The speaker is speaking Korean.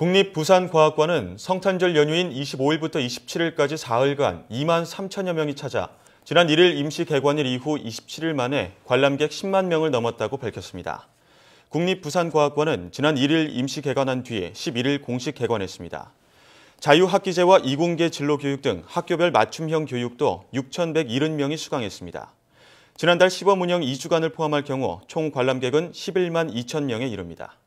국립부산과학관은 성탄절 연휴인 25일부터 27일까지 사흘간 2만 3천여 명이 찾아 지난 1일 임시 개관일 이후 27일 만에 관람객 10만 명을 넘었다고 밝혔습니다. 국립부산과학관은 지난 1일 임시 개관한 뒤에 11일 공식 개관했습니다. 자유학기제와 이공계 진로교육 등 학교별 맞춤형 교육도 6,170명이 수강했습니다. 지난달 시범 운영 2주간을 포함할 경우 총 관람객은 11만 2천 명에 이릅니다.